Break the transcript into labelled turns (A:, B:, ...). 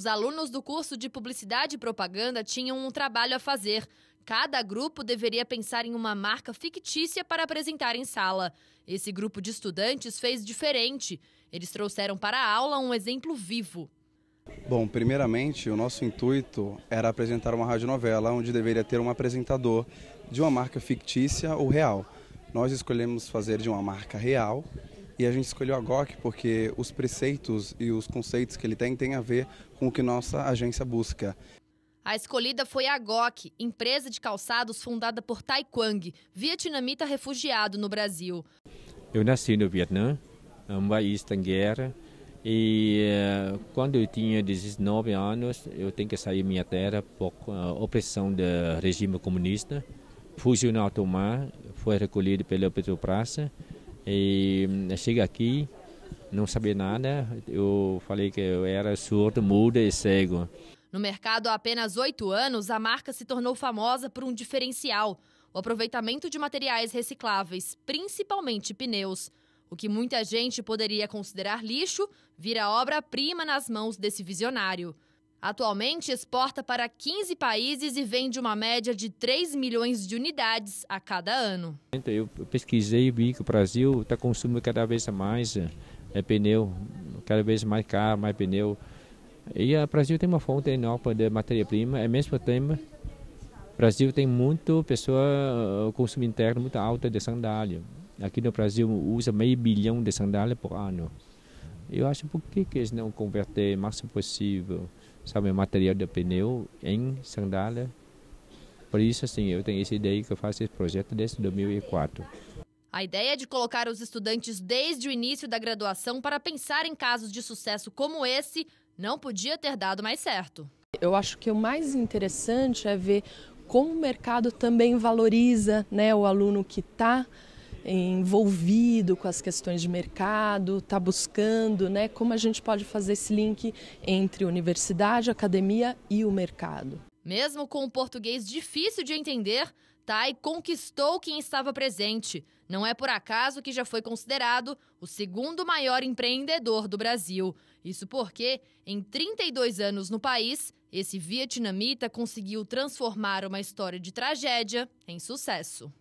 A: Os alunos do curso de Publicidade e Propaganda tinham um trabalho a fazer. Cada grupo deveria pensar em uma marca fictícia para apresentar em sala. Esse grupo de estudantes fez diferente. Eles trouxeram para a aula um exemplo vivo.
B: Bom, primeiramente, o nosso intuito era apresentar uma radionovela onde deveria ter um apresentador de uma marca fictícia ou real. Nós escolhemos fazer de uma marca real e a gente escolheu a GOC porque os preceitos e os conceitos que ele tem têm a ver com o que
C: nossa agência busca.
A: A escolhida foi a GOC, empresa de calçados fundada por Tai Quang, vietnamita refugiado no Brasil.
C: Eu nasci no Vietnã, um país em guerra, e eh, quando eu tinha 19 anos, eu tenho que sair minha terra por eh, opressão do regime comunista. Fugiu na Tomar, foi recolhido pela Petrobras e eh, cheguei aqui, não sabia nada. Eu falei que eu era surdo, mudo e cego.
A: No mercado há apenas oito anos, a marca se tornou famosa por um diferencial: o aproveitamento de materiais recicláveis, principalmente pneus. O que muita gente poderia considerar lixo vira obra-prima nas mãos desse visionário. Atualmente exporta para 15 países e vende uma média de 3 milhões de unidades a cada ano.
C: Eu pesquisei e vi que o Brasil está consumindo cada vez mais eh, é, pneu, cada vez mais caro, mais pneu. E o Brasil tem uma fonte enorme de matéria-prima, é mesmo tema. O Brasil tem muito pessoa, eh, consumo interno muito alto de sandália. Aqui no Brasil usa meio bilhão de sandália por ano. Eu acho por que, que eles não convertem o máximo possível sabe, material de pneu em sandália. Por isso, assim, eu tenho essa ideia que eu faço esse projeto desde 2004.
A: A ideia é de colocar os estudantes desde o início da graduação para pensar em casos de sucesso como esse não podia ter dado mais
B: certo. Eu acho que o mais interessante é ver como o mercado também valoriza né, o aluno que está envolvido com as questões de mercado, está buscando né, como a gente pode fazer esse link entre universidade, academia e o mercado.
A: Mesmo com o português difícil de entender, Tai conquistou quem estava presente. Não é por acaso que já foi considerado o segundo maior empreendedor do Brasil. Isso porque, em 32 anos no país, esse vietnamita conseguiu transformar uma história de tragédia em sucesso.